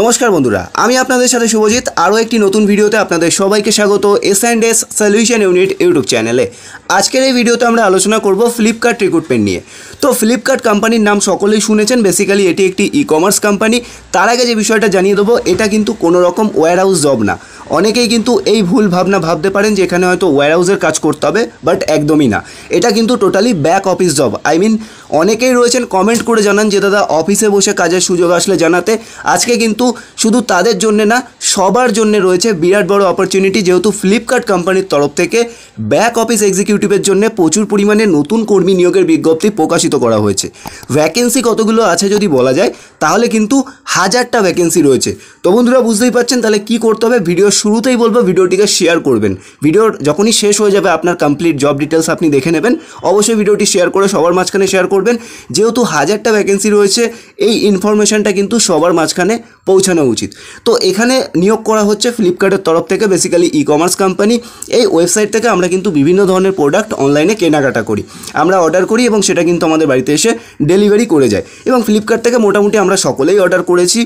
নমস্কার বন্ধুরা আমি আপনাদের সাথে শুভজিৎ আরও একটি নতুন ভিডিওতে আপনাদের সবাইকে স্বাগত S and S solution unit YouTube চ্যানেলে আজকের এই ভিডিওতে আমরা আলোচনা করব ফ্লিপকার্ট রিক্রুটমেন্ট নিয়ে তো ফ্লিপকার্ট কোম্পানির নাম সকলেই শুনেছেন বেসিক্যালি এটি একটি ই কমার্স কোম্পানি তার আগে যে বিষয়টা জানিয়ে দেবো এটা কিন্তু কোনো রকম ওয়্যার হাউস জব না অনেকেই কিন্তু এই ভুল ভাবনা ভাবতে পারেন যে এখানে হয়তো ওয়্যারহাউসের কাজ করতে হবে বাট একদমই না এটা কিন্তু totally back office job I mean অনেকেই রয়েছেন কমেন্ট করে জানান যে দাদা অফিসে বসে কাজের সুযোগ আসলে জানাতে আজকে কিন্তু শুধু তাদের জন্য না সবার জন্য রয়েছে বিরাট বড় অপরচুনিটি যেহেতু ফ্লিপকার্ট কোম্পানির তরফ থেকে ব্যাক অফিস এক্সিকিউটিভের জন্য প্রচুর পরিমাণে নতুন কর্মী নিয়োগের বিজ্ঞপ্তি প্রকাশিত করা হয়েছে ভ্যাকেন্সি কতগুলো আছে যদি বলা যায় তাহলে কিন্তু হাজারটা ভ্যাকেন্সি রয়েছে তো বন্ধুরা বুঝতেই পারছেন তাহলে কি করতে হবে ভিডিও শুরুতেই বলবো ভিডিওটিকে শেয়ার করবেন ভিডিওর যখনই শেষ হয়ে যাবে আপনার কমপ্লিট জব ডিটেলস আপনি দেখে নেবেন অবশ্যই ভিডিওটি শেয়ার করে সবার মাঝখানে শেয়ার করবেন যেহেতু হাজারটা ভ্যাকেন্সি রয়েছে এই ইনফরমেশানটা কিন্তু সবার মাঝখানে পৌঁছানো উচিত তো এখানে নিয়োগ করা হচ্ছে ফ্লিপকার্টের তরফ থেকে বেসিক্যালি ই কমার্স কোম্পানি এই ওয়েবসাইট থেকে আমরা কিন্তু বিভিন্ন ধরনের প্রোডাক্ট অনলাইনে কেনাকাটা করি আমরা অর্ডার করি এবং সেটা কিন্তু আমাদের বাড়িতে এসে ডেলিভারি করে যায় এবং ফ্লিপকার্ট থেকে মোটামুটি আমরা সকলেই অর্ডার করেছি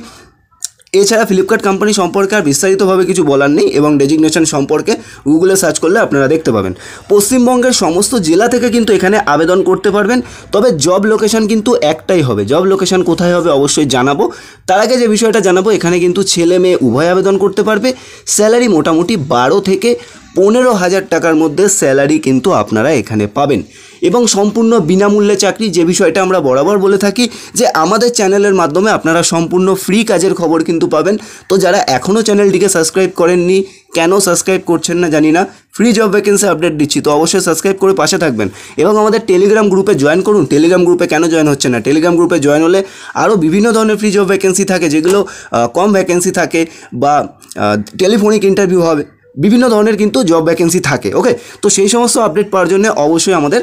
এছাড়া ফ্লিপকার্ট কোম্পানি সম্পর্কে আর বিস্তারিতভাবে কিছু বলার নেই এবং ডেজিগনেশন সম্পর্কে গুগলে সার্চ করলে আপনারা দেখতে পাবেন পশ্চিমবঙ্গের সমস্ত জেলা থেকে কিন্তু এখানে আবেদন করতে পারবেন তবে জব লোকেশন কিন্তু একটাই হবে জব লোকেশন কোথায় হবে অবশ্যই জানাবো তার আগে যে বিষয়টা জানাবো এখানে কিন্তু ছেলে মেয়ে উভয় আবেদন করতে পারবে স্যালারি মোটামুটি বারো থেকে পনেরো হাজার টাকার মধ্যে স্যালারি কিন্তু আপনারা এখানে পাবেন এবং সম্পূর্ণ বিনামূল্যে চাকরি যে বিষয়টা আমরা বরাবর বলে থাকি যে আমাদের চ্যানেলের মাধ্যমে আপনারা সম্পূর্ণ ফ্রি কাজের খবর কিন্তু পাবেন তো যারা এখনও চ্যানেলটিকে সাবস্ক্রাইব করেননি কেন সাবস্ক্রাইব করছেন না জানি না ফ্রি জব ভ্যাকেন্সি আপডেট দিচ্ছি তো অবশ্যই সাবস্ক্রাইব করে পাশে থাকবেন এবং আমাদের টেলিগ্রাম গ্রুপে জয়েন করুন টেলিগ্রাম গ্রুপে কেন জয়েন হচ্ছে না টেলিগ্রাম গ্রুপে জয়েন হলে আরও বিভিন্ন ধরনের ফ্রি জব ভ্যাকেন্সি থাকে যেগুলো কম ভ্যাকেন্সি থাকে বা টেলিফোনিক ইন্টারভিউ হবে বিভিন্ন ধরনের কিন্তু জব ভ্যাকেন্সি থাকে ওকে তো সেই সমস্ত আপডেট পাওয়ার জন্য অবশ্যই আমাদের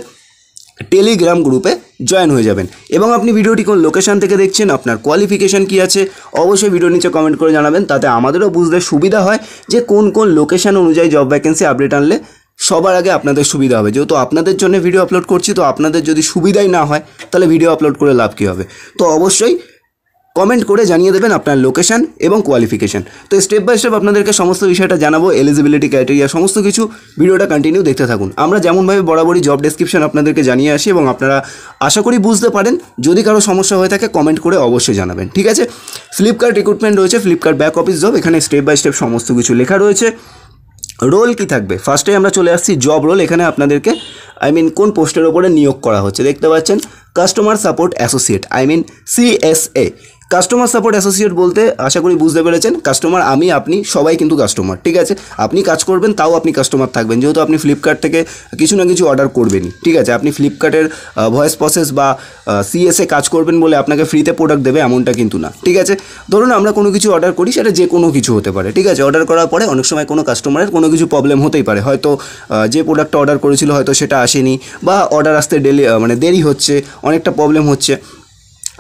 টেলিগ্রাম গ্রুপে জয়েন হয়ে যাবেন এবং আপনি ভিডিওটি কোন লোকেশান থেকে দেখছেন আপনার কোয়ালিফিকেশান কী আছে অবশ্যই ভিডিও নিচে কমেন্ট করে জানাবেন তাতে আমাদেরও বুঝতে সুবিধা হয় যে কোন কোন লোকেশান অনুযায়ী জব ভ্যাকেন্সি আপডেট আনলে সবার আগে আপনাদের সুবিধা হবে যেহেতু আপনাদের জন্য ভিডিও আপলোড করছি তো আপনাদের যদি সুবিধাই না হয় তাহলে ভিডিও আপলোড করে লাভ কী হবে তো অবশ্যই কমেন্ট করে জানিয়ে দেবেন আপনার লোকেশান এবং কোয়ালিফিকেশান তো স্টেপ বাই স্টেপ আপনাদেরকে সমস্ত বিষয়টা জানাবো এলিজিবিলিটি ক্রাইটেরিয়া সমস্ত কিছু ভিডিওটা কন্টিনিউ দেখতে থাকুন আমরা যেমনভাবে বরাবরই জব ডিসক্রিপশান আপনাদেরকে জানিয়ে আসি এবং আপনারা আশা করি বুঝতে পারেন যদি কারো সমস্যা হয়ে থাকে কমেন্ট করে অবশ্যই জানাবেন ঠিক আছে ফ্লিপকার্ট রিক্রুটমেন্ট রয়েছে ফ্লিপকার্ট ব্যাক অফিস জব এখানে স্টেপ বাই স্টেপ সমস্ত কিছু লেখা রয়েছে রোল কি থাকবে ফার্স্টে আমরা চলে আসছি জব রোল এখানে আপনাদেরকে আই মিন কোন পোস্টের ওপরে নিয়োগ করা হচ্ছে দেখতে পাচ্ছেন customer support associate I mean CSA customer support associate বলতে আশা করি বুঝতে পেরেছেন কাস্টমার আমি আপনি সবাই কিন্তু কাস্টমার ঠিক আছে আপনি কাজ করবেন তাও আপনি কাস্টমার থাকবেন যেহেতু আপনি ফ্লিপকার্ট থেকে কিছু না কিছু অর্ডার করবেনই ঠিক আছে আপনি ফ্লিপকার্টের ভয়েস প্রসেস বা সিএসএ কাজ করবেন বলে আপনাকে ফ্রিতে প্রোডাক্ট দেবে এমনটা কিন্তু না ঠিক আছে ধরুন আমরা কোনো কিছু অর্ডার করি সেটা যে কোনো কিছু হতে পারে ঠিক আছে অর্ডার করার পরে অনেক সময় কোনো কাস্টমারের কোনো কিছু প্রবলেম হতেই পারে হয়তো যে প্রোডাক্টটা অর্ডার করেছিল হয়তো সেটা আসেনি বা অর্ডার আসতে ডেলি মানে দেরি হচ্ছে অনেকটা প্রবলেম হচ্ছে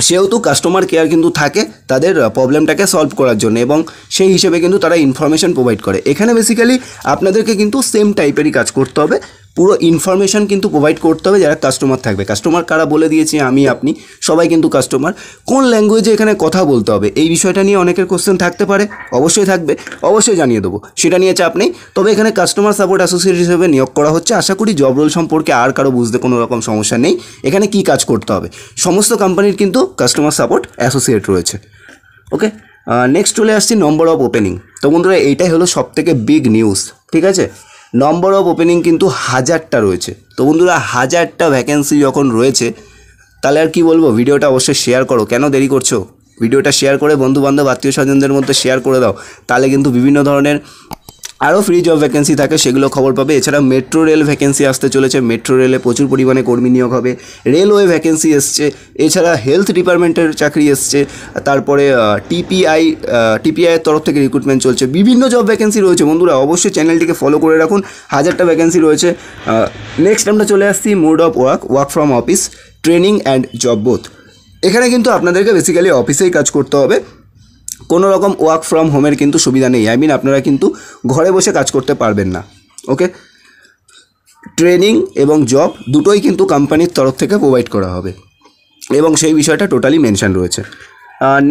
সেহেতু কাস্টমার কেয়ার কিন্তু থাকে তাদের প্রবলেমটাকে সলভ করার জন্য এবং সেই হিসেবে কিন্তু তারা ইনফরমেশান প্রোভাইড করে এখানে বেসিক্যালি আপনাদেরকে কিন্তু সেম টাইপেরই কাজ করতে হবে পুরো ইনফরমেশান কিন্তু প্রোভাইড করতে হবে যারা কাস্টমার থাকবে কাস্টমার কারা বলে দিয়েছি আমি আপনি সবাই কিন্তু কাস্টমার কোন ল্যাঙ্গুয়েজে এখানে কথা বলতে হবে এই বিষয়টা নিয়ে অনেকের কোশ্চেন থাকতে পারে অবশ্যই থাকবে অবশ্যই জানিয়ে দেবো সেটা নিয়ে চাপ নেই তবে এখানে কাস্টমার সাপোর্ট অ্যাসোসিয়েট হিসেবে নিয়োগ করা হচ্ছে আশা করি জব রোল সম্পর্কে আর কারো বুঝতে কোনো রকম সমস্যা নেই এখানে কি কাজ করতে হবে সমস্ত কোম্পানির কিন্তু কাস্টমার সাপোর্ট অ্যাসোসিয়েট রয়েছে ওকে নেক্সট চলে আসছি নম্বর অফ ওপেনিং তো বন্ধুরা এইটাই হলো সবথেকে বিগ নিউজ ঠিক আছে নম্বর অফ ওপেনিং কিন্তু হাজারটা রয়েছে তো বন্ধুরা হাজারটা ভ্যাকেন্সি যখন রয়েছে তাহলে আর কি বলবো ভিডিওটা অবশ্যই শেয়ার করো কেন দেরি করছো ভিডিওটা শেয়ার করে বন্ধুবান্ধব আত্মীয় স্বজনদের মধ্যে শেয়ার করে দাও তাহলে কিন্তু বিভিন্ন ধরনের আরও ফ্রি জব ভ্যাকেন্সি থাকে সেগুলো খবর পাবে এছাড়া মেট্রো রেল ভ্যাকেন্সি আসতে চলেছে মেট্রো রেলে প্রচুর পরিমাণে কর্মী নিয়োগ হবে রেলওয়ে ভ্যাকেন্সি এসছে এছাড়া হেলথ ডিপার্টমেন্টের চাকরি এসছে তারপরে টিপিআই টিপিআইয়ের তরফ থেকে রিক্রুটমেন্ট চলছে বিভিন্ন জব ভ্যাকেন্সি রয়েছে বন্ধুরা অবশ্যই চ্যানেলটিকে ফলো করে রাখুন হাজারটা ভ্যাকেন্সি রয়েছে নেক্সট আমরা চলে আসছি mode of work work from office training and job both এখানে কিন্তু আপনাদেরকে বেসিক্যালি অফিসেই কাজ করতে হবে কোনো রকম ওয়ার্ক ফ্রম হোমের কিন্তু সুবিধা নেই আই মিন আপনারা কিন্তু ঘরে বসে কাজ করতে পারবেন না ওকে ট্রেনিং এবং জব দুটোই কিন্তু কোম্পানির তরফ থেকে প্রোভাইড করা হবে এবং সেই বিষয়টা টোটালি মেনশান রয়েছে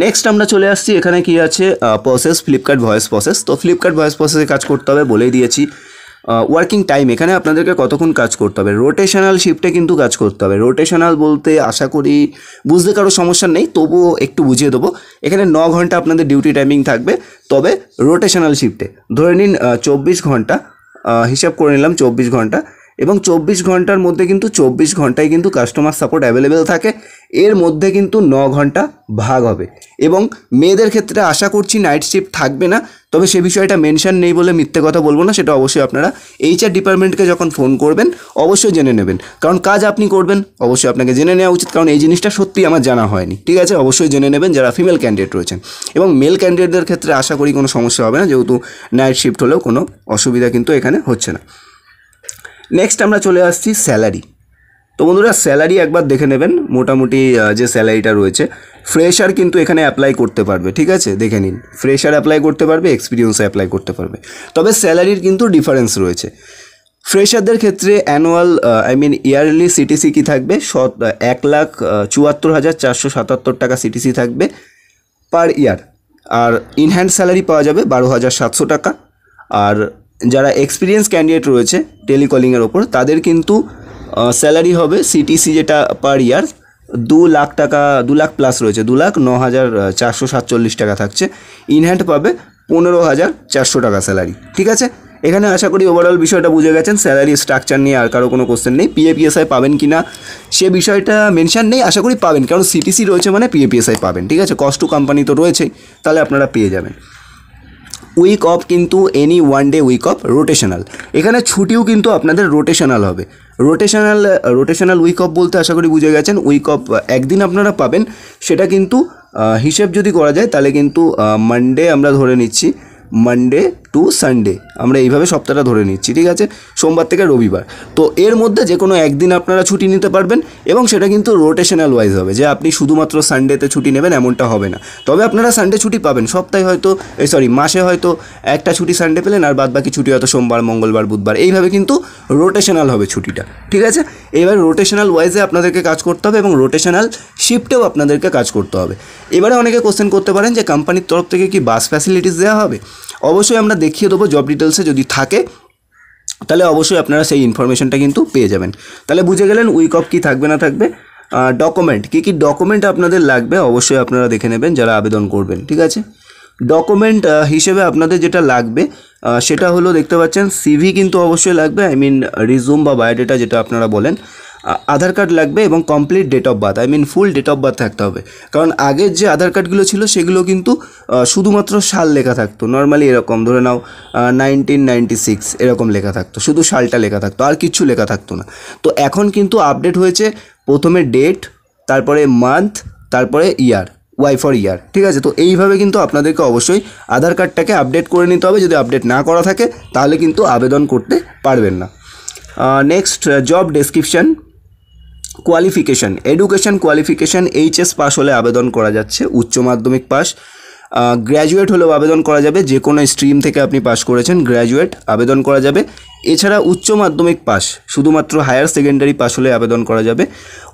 নেক্সট আমরা চলে আসছি এখানে কি আছে প্রসেস ফ্লিপকার্ট ভয়েস প্রসেস তো ফ্লিপকার্ট ভয়েস প্রসেসে কাজ করতে হবে বলেই দিয়েছি ওয়ার্কিং টাইম এখানে আপনাদেরকে কতক্ষণ কাজ করতে হবে রোটেশনাল শিফটে কিন্তু কাজ করতে হবে রোটেশনাল বলতে আশা করি বুঝতে কারো সমস্যা নেই তবুও একটু বুঝিয়ে দেবো এখানে ন ঘন্টা আপনাদের ডিউটি টাইমিং থাকবে তবে রোটেশনাল শিফটে ধরে নিন চব্বিশ ঘন্টা হিসাব করে নিলাম চব্বিশ ঘন্টা এবং চব্বিশ ঘন্টার মধ্যে কিন্তু চব্বিশ ঘন্টায় কিন্তু কাস্টমার সাপোর্ট অ্যাভেলেবেল থাকে এর মধ্যে কিন্তু ন ঘন্টা ভাগ হবে এবং মেয়েদের ক্ষেত্রে আশা করছি নাইট শিফট থাকবে না তবে সে বিষয়টা মেনশান নেই বলে মিথ্যে কথা বলবো না সেটা অবশ্যই আপনারা এইচআর ডিপার্টমেন্টকে যখন ফোন করবেন অবশ্যই জেনে নেবেন কারণ কাজ আপনি করবেন অবশ্যই আপনাকে জেনে নেওয়া উচিত কারণ এই জিনিসটা সত্যি আমার জানা হয়নি ঠিক আছে অবশ্যই জেনে নেবেন যারা ফিমেল ক্যান্ডিডেট রয়েছেন এবং মেল ক্যান্ডিডেটদের ক্ষেত্রে আশা করি কোনো সমস্যা হবে না যেহেতু নাইট শিফট হলেও কোনো অসুবিধা কিন্তু এখানে হচ্ছে না নেক্সট আমরা চলে আসছি স্যালারি তো বন্ধুরা স্যালারি একবার দেখে নেবেন মোটামুটি যে স্যালারিটা রয়েছে ফ্রেশার কিন্তু এখানে অ্যাপ্লাই করতে পারবে ঠিক আছে দেখে নিন ফ্রেশার অ্যাপ্লাই করতে পারবে এক্সপিরিয়েন্স অ্যাপ্লাই করতে পারবে তবে স্যালারির কিন্তু ডিফারেন্স রয়েছে ফ্রেশারদের ক্ষেত্রে annual I mean yearly CTC কি থাকবে সত এক লাখ চুয়াত্তর হাজার চারশো সাতাত্তর টাকা সিটিসি থাকবে পার ইয়ার আর ইনহ্যান্ড স্যালারি পাওয়া যাবে বারো হাজার সাতশো টাকা আর যারা এক্সপিরিয়েন্স ক্যান্ডিডেট রয়েছে টেলিকলিংয়ের ওপর তাদের কিন্তু স্যালারি হবে সিটিসি যেটা পার ইয়ার দু লাখ টাকা দু লাখ প্লাস রয়েছে দু লাখ ন হাজার চারশো সাতচল্লিশ টাকা থাকছে ইনহ্যান্ড পাবে পনেরো হাজার চারশো টাকা স্যালারি ঠিক আছে এখানে আশা করি ওভারঅল বিষয়টা বুঝে গেছেন স্যালারি স্ট্রাকচার নিয়ে আর কারো কোনো কোশ্চেন নেই পিএপিএসআই পাবেন কি না সে বিষয়টা মেনশান নেই আশা করি পাবেন কারণ সিটিসি রয়েছে মানে পিএপিএসআই পাবেন ঠিক আছে কস্ট কোম্পানি তো রয়েছেই তাহলে আপনারা পেয়ে যাবেন উইক অফ কিন্তু any one day week off rotational এখানে ছুটিও কিন্তু আপনাদের রোটেশনাল হবে রোটেশনাল রোটেশনাল উইক অফ বলতে আশা করি বুঝে গেছেন উইক অফ একদিন আপনারা পাবেন সেটা কিন্তু হিসেব যদি করা যায় তাহলে কিন্তু মানডে আমরা ধরে নিচ্ছি মানডে টু সানডে আমরা এইভাবে সপ্তাহটা ধরে নিচ্ছি ঠিক আছে সোমবার থেকে রবিবার তো এর মধ্যে যে কোনো একদিন আপনারা ছুটি নিতে পারবেন এবং সেটা কিন্তু রোটেশনাল ওয়াইজ হবে যে আপনি শুধুমাত্র সানডেতে ছুটি নেবেন এমনটা হবে না তবে আপনারা সানডে ছুটি পাবেন সপ্তাহে হয়তো সরি মাসে হয়তো একটা ছুটি সানডে পেলেন আর বাদ বাকি ছুটি হয়তো সোমবার মঙ্গলবার বুধবার এইভাবে কিন্তু রোটেশনাল হবে ছুটিটা ঠিক আছে এবার রোটেশনাল ওয়াইজে আপনাদেরকে কাজ করতে হবে এবং রোটেশনাল শিফটেও আপনাদেরকে কাজ করতে হবে এবারে অনেকে কোশ্চেন করতে পারেন যে কোম্পানির তরফ থেকে কি বাস ফ্যাসিলিটিস দেওয়া হবে অবশ্যই আমরা দেখিয়ে দেবো জব ডিটেলসে যদি থাকে তাহলে অবশ্যই আপনারা সেই ইনফরমেশনটা কিন্তু পেয়ে যাবেন তাহলে বুঝে গেলেন উইক অফ কী থাকবে না থাকবে ডকুমেন্ট কী কী ডকুমেন্ট আপনাদের লাগবে অবশ্যই আপনারা দেখে নেবেন যারা আবেদন করবেন ঠিক আছে ডকুমেন্ট হিসেবে আপনাদের যেটা লাগবে সেটা হলো দেখতে পাচ্ছেন সিভি কিন্তু অবশ্যই লাগবে আই মিন রিজুম বা বায়োডেটা যেটা আপনারা বলেন আধার কার্ড লাগবে এবং complete date of birth I mean full date of birth থাকতে হবে কারণ আগের যে আধার কার্ডগুলো ছিল সেগুলো কিন্তু শুধুমাত্র সাল লেখা থাকতো নর্মালি এরকম ধরে নাও নাইনটিন নাইনটি সিক্স এরকম লেখা থাকতো শুধু সালটা লেখা থাকতো আর কিছু লেখা থাকতো না তো এখন কিন্তু আপডেট হয়েছে প্রথমে ডেট তারপরে মান্থ তারপরে ইয়ার ওয়াই ফর ইয়ার ঠিক আছে তো এইভাবে কিন্তু আপনাদেরকে অবশ্যই আধার কার্ডটাকে আপডেট করে নিতে হবে যদি আপডেট না করা থাকে তাহলে কিন্তু আবেদন করতে পারবেন না next job description qualification education qualification HS pass হলে আবেদন করা যাচ্ছে উচ্চ মাধ্যমিক পাস গ্র্যাজুয়েট হলেও আবেদন করা যাবে যে কোনো স্ট্রিম থেকে আপনি পাস করেছেন গ্র্যাজুয়েট আবেদন করা যাবে এছাড়া উচ্চ মাধ্যমিক পাস শুধুমাত্র হায়ার সেকেন্ডারি পাস হলে আবেদন করা যাবে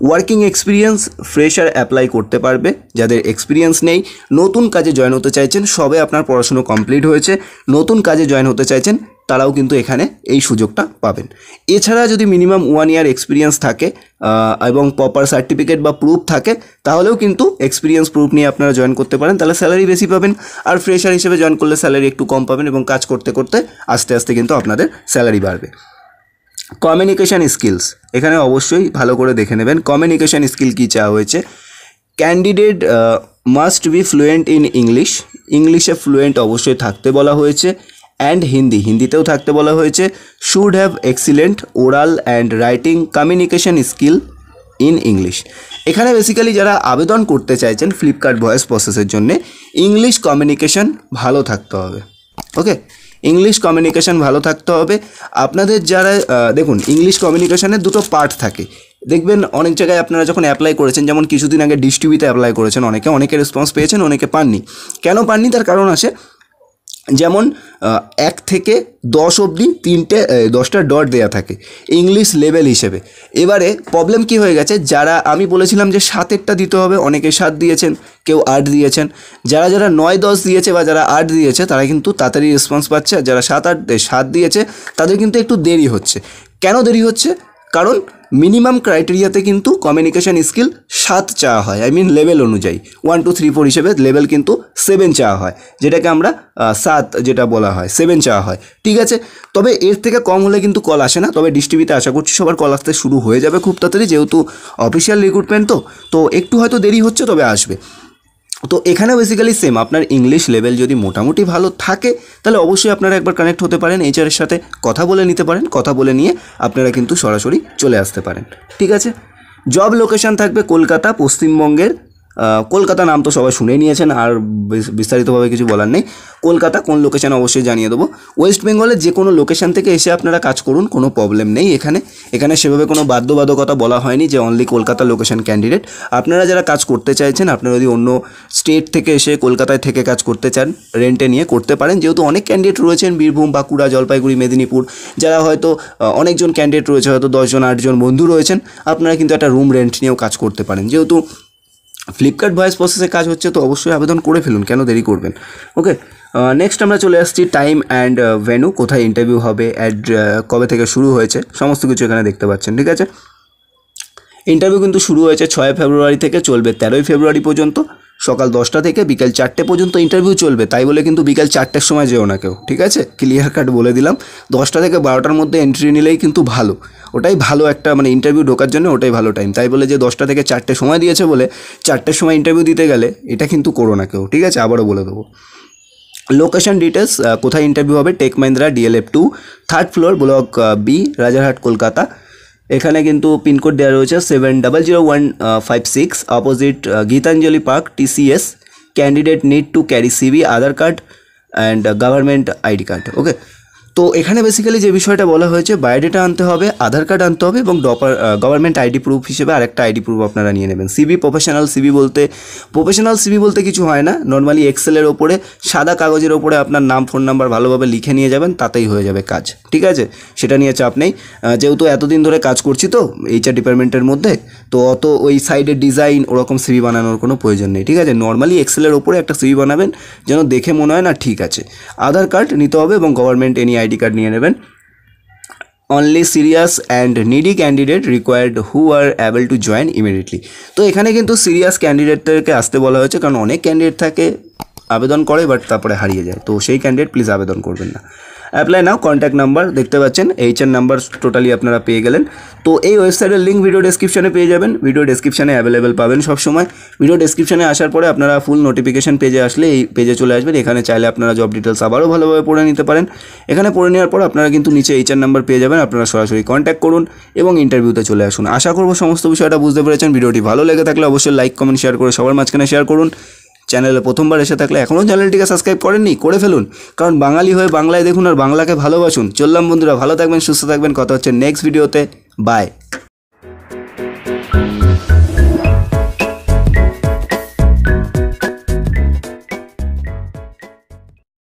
ওয়ার্কিং এক্সপিরিয়েন্স ফ্রেশার অ্যাপ্লাই করতে পারবে যাদের এক্সপিরিয়েন্স নেই নতুন কাজে জয়েন হতে চাইছেন সবে আপনার পড়াশুনো কমপ্লিট হয়েছে নতুন কাজে জয়েন হতে চাইছেন তারাও কিন্তু এখানে এই সুযোগটা পাবেন এছাড়া যদি মিনিমাম ওয়ান ইয়ার এক্সপিরিয়েন্স থাকে এবং প্রপার সার্টিফিকেট বা প্রুফ থাকে তাহলেও কিন্তু এক্সপিরিয়েন্স প্রুফ নিয়ে আপনারা জয়েন করতে পারেন তাহলে স্যালারি বেশি পাবেন আর ফ্রেশার হিসেবে জয়েন করলে স্যালারি একটু কম পাবেন এবং কাজ করতে করতে আস্তে আস্তে কিন্তু আপনাদের স্যালারি তাড়াতাড়ি বাড়বে কমিউনিকেশান স্কিলস এখানে অবশ্যই ভালো করে দেখে নেবেন কমিউনিকেশান স্কিল কী চাওয়া হয়েছে candidate must be fluent in English ইংলিশে ফ্লুয়েন্ট অবশ্যই থাকতে বলা হয়েছে অ্যান্ড হিন্দি হিন্দিতেও থাকতে বলা হয়েছে should have excellent oral and writing communication skill in English এখানে বেসিক্যালি যারা আবেদন করতে চাইছেন ফ্লিপকার্ট ভয়েস প্রসেসের জন্যে ইংলিশ কমিউনিকেশান ভালো থাকতে হবে ওকে ইংলিশ কমিউনিকেশান ভালো থাকতে হবে আপনাদের যারা দেখুন ইংলিশ কমিউনিকেশানের দুটো পার্ট থাকে দেখবেন অনেক জায়গায় আপনারা যখন অ্যাপ্লাই করেছেন যেমন কিছুদিন আগে ডিস্টিভিতে অ্যাপ্লাই করেছেন অনেকে অনেকে রেসপন্স পেয়েছেন অনেকে পাননি কেন পাননি তার কারণ আছে যেমন এক থেকে দশ অবধি তিনটে দশটা ডট দেয়া থাকে ইংলিশ লেভেল হিসেবে এবারে প্রবলেম কি হয়ে গেছে যারা আমি বলেছিলাম যে সাতেরটা দিতে হবে অনেকে সাত দিয়েছেন কেউ আট দিয়েছেন যারা যারা নয় দশ দিয়েছে বা যারা আট দিয়েছে তারা কিন্তু তাড়াতাড়ি রেসপন্স পাচ্ছে আর যারা সাত আট সাত দিয়েছে তাদের কিন্তু একটু দেরি হচ্ছে কেন দেরি হচ্ছে কারণ মিনিমাম ক্রাইটেরিয়াতে কিন্তু কমিউনিকেশান স্কিল সাত চাওয়া হয় আই মিন লেভেল অনুযায়ী ওয়ান টু থ্রি ফোর হিসেবে লেভেল কিন্তু সেভেন চাওয়া হয় যেটাকে আমরা সাত যেটা বলা হয় সেভেন চাওয়া হয় ঠিক আছে তবে এর থেকে কম হলে কিন্তু কল আসে না তবে ডিস্ট্রিবিতে আশা করছি সবার কল আসতে শুরু হয়ে যাবে খুব তাড়াতাড়ি যেহেতু অফিসিয়াল রিক্রুটমেন্ট তো তো একটু হয়তো দেরি হচ্ছে তবে আসবে তো এখানে বেসিক্যালি সেম আপনার ইংলিশ লেভেল যদি মোটামুটি ভালো থাকে তাহলে অবশ্যই আপনারা একবার কানেক্ট হতে পারেন এইচআরের সাথে কথা বলে নিতে পারেন কথা বলে নিয়ে আপনারা কিন্তু সরাসরি চলে আসতে পারেন ঠিক আছে জব লোকেশন থাকবে কলকাতা পশ্চিমবঙ্গের কলকাতা নাম তো সবাই শুনেই নিয়েছেন আর বিস্তারিতভাবে কিছু বলার নেই কলকাতা কোন লোকেশান অবশ্যই জানিয়ে দেবো ওয়েস্ট বেঙ্গলের যে কোনো লোকেশান থেকে এসে আপনারা কাজ করুন কোনো প্রবলেম নেই এখানে এখানে সেভাবে কোনো বাধ্যবাধকতা বলা হয়নি যে অনলি কলকাতা লোকেশান ক্যান্ডিডেট আপনারা যারা কাজ করতে চাইছেন আপনারা যদি অন্য স্টেট থেকে এসে কলকাতায় থেকে কাজ করতে চান রেন্টে নিয়ে করতে পারেন যেহেতু অনেক ক্যান্ডিডেট রয়েছেন বীরভূম বাঁকুড়া জলপাইগুড়ি মেদিনীপুর যারা হয়তো অনেকজন ক্যান্ডিডেট রয়েছে হয়তো দশজন আটজন বন্ধু রয়েছেন আপনারা কিন্তু একটা রুম রেন্ট নিয়েও কাজ করতে পারেন যেহেতু ফ্লিপকার্ট ভয়েস প্রসেসে কাজ হচ্ছে তো অবশ্যই আবেদন করে ফেলুন কেন দেরি করবেন ওকে নেক্সট আমরা চলে আসছি টাইম অ্যান্ড ভেনু কোথায় ইন্টারভিউ হবে অ্যাড কবে থেকে শুরু হয়েছে সমস্ত কিছু এখানে দেখতে পাচ্ছেন ঠিক আছে ইন্টারভিউ কিন্তু শুরু হয়েছে ছয় ফেব্রুয়ারি থেকে চলবে তেরোই ফেব্রুয়ারি পর্যন্ত সকাল দশটা থেকে বিকেল চারটে পর্যন্ত ইন্টারভিউ চলবে তাই বলে কিন্তু বিকেল চারটের সময় যেও না কেউ ঠিক আছে ক্লিয়ার কাট বলে দিলাম দশটা থেকে বারোটার মধ্যে এন্ট্রি নিলেই কিন্তু ভালো ওটাই ভালো একটা মানে ইন্টারভিউ ঢোকার জন্য ওটাই ভালো টাইম তাই বলে যে দশটা থেকে চারটে সময় দিয়েছে বলে চারটের সময় ইন্টারভিউ দিতে গেলে এটা কিন্তু করো না কেউ ঠিক আছে আবারও বলে দেবো লোকেশন ডিটেলস কোথায় ইন্টারভিউ হবে tech Mahindra DLF two third floor block B Rajarhat Kolkata এখানে কিন্তু পিনকোড দেওয়া রয়েছে seven double zero one five six opposite Gitanjali park TCS candidate need to carry CV Aadhaar card and government ID card okay তো এখানে basically যে বিষয়টা বলা হয়েছে বায়োডেটা আনতে হবে আধার কার্ড আনতে হবে এবং ডপার গভর্নমেন্ট আইডি প্রুফ হিসেবে আরেকটা আইডি প্রুফ আপনারা নিয়ে নেবেন সিবি প্রফেশনাল সিবি বলতে প্রফেশনাল সিবি বলতে কিছু হয় না নর্মালি এক্সেলের ওপরে সাদা কাগজের ওপরে আপনার নাম ফোন নাম্বার ভালোভাবে লিখে নিয়ে যাবেন তাতেই হয়ে যাবে কাজ ঠিক আছে সেটা নিয়ে চাপ নেই যেহেতু এতদিন ধরে কাজ করছি তো এইচআর ডিপার্টমেন্টের মধ্যে তো অত ওই সাইডে ডিজাইন ওরকম সিবি বানানোর কোনো প্রয়োজন নেই ঠিক আছে নর্মালি এক্সেলের ওপরে একটা সিবি বানাবেন যেন দেখে মনে হয় না ঠিক আছে আধার কার্ড নিতে হবে এবং গভর্নমেন্ট এনি আইডি কার্ড নিয়ে নেবেন only serious and needy candidate required who are able to join immediately তো এখানে কিন্তু সিরিয়াস ক্যান্ডিডেটদেরকে আসতে বলা হয়েছে কারণ অনেক ক্যান্ডিডেট থাকে আবেদন করে বাট তারপরে হারিয়ে যায় তো সেই ক্যান্ডিডেট প্লিজ আবেদন করবেন না অ্যাপ্লাই নাও কন্ট্যাক্ট নাম্বার দেখতে পাচ্ছেন এইচ নাম্বার টোটালি আপনারা পেয়ে গেলেন তো এই ওয়েবসাইটের লিঙ্ক ভিডিও ডেসক্রিপশানে পেয়ে যাবেন ভিডিও ডেসক্রিপশানে অ্যাভেলেবেল পাবেন সবসময় ভিডিও ডেসক্রিপশানে আসার পরে আপনারা ফুল নোটিফিকেশান পেজে আসলে এই পেজে চলে আসবেন এখানে চাইলে আপনারা জব ডিটেলস আবারও ভালোভাবে পড়ে নিতে পারেন এখানে পড়ে নেওয়ার পর আপনারা কিন্তু নিচে এইচ নাম্বার পেয়ে যাবেন আপনারা সরাসরি কন্ট্যাক্ট করুন এবং ইন্টারভিউতে চলে আসুন আশা করবো সমস্ত বিষয়টা বুঝতে পেরেছেন ভিডিওটি ভালো লেগে থাকলে অবশ্যই লাইক কমেন্ট শেয়ার করে সবার মাঝখানে শেয়ার করুন চ্যানেলে প্রথমবার এসে থাকলে এখনও চ্যানেলটিকে সাবস্ক্রাইব করেননি করে ফেলুন কারণ বাঙালি হয়ে বাংলায় দেখুন আর বাংলাকে ভালোবাসুন চললাম বন্ধুরা ভালো থাকবেন সুস্থ থাকবেন কথা হচ্ছে নেক্সট ভিডিওতে বাই